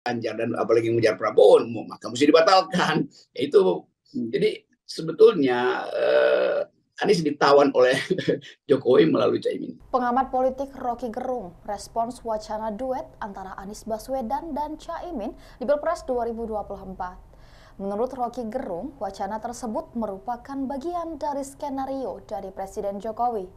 Kan Ganjar dan apalagi mengejar Prabowo maka mesti dibatalkan ya itu hmm. jadi sebetulnya eh, Anies ditawan oleh Jokowi melalui Caimin. Pengamat politik Rocky Gerung respons wacana duet antara Anies Baswedan dan Caimin di Pilpres 2024. Menurut Rocky Gerung, wacana tersebut merupakan bagian dari skenario dari Presiden Jokowi.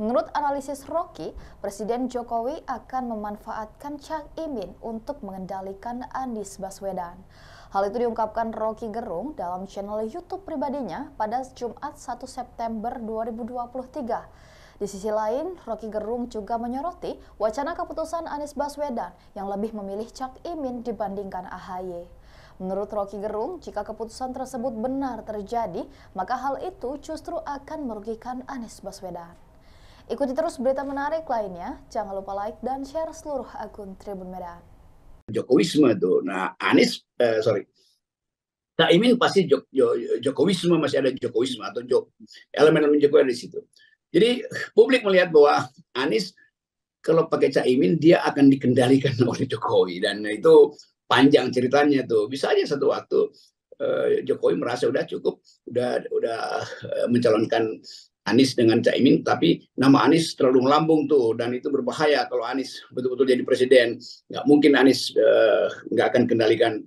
Menurut analisis Rocky, Presiden Jokowi akan memanfaatkan Cak Imin untuk mengendalikan Anies Baswedan. Hal itu diungkapkan Rocky Gerung dalam channel YouTube pribadinya pada Jumat 1 September 2023. Di sisi lain, Rocky Gerung juga menyoroti wacana keputusan Anies Baswedan yang lebih memilih Cak Imin dibandingkan AHY. Menurut Rocky Gerung, jika keputusan tersebut benar terjadi, maka hal itu justru akan merugikan Anies Baswedan. Ikuti terus berita menarik lainnya. Jangan lupa like dan share seluruh akun Tribun Medan. Jokowisme tuh. Nah, Anies, eh, sorry, Caimin nah, pasti Jok, Jok, Jokowisme masih ada Jokowisme atau Jok, elemen-elemen Jokowi di situ. Jadi publik melihat bahwa Anies kalau pakai Caimin dia akan dikendalikan oleh Jokowi dan itu panjang ceritanya tuh. Bisa aja satu waktu eh, Jokowi merasa udah cukup, udah udah eh, mencalonkan Anies dengan Caimin, tapi nama Anies terlalu melambung tuh, dan itu berbahaya kalau Anies betul-betul jadi presiden. Nggak mungkin Anies eh, nggak akan kendalikan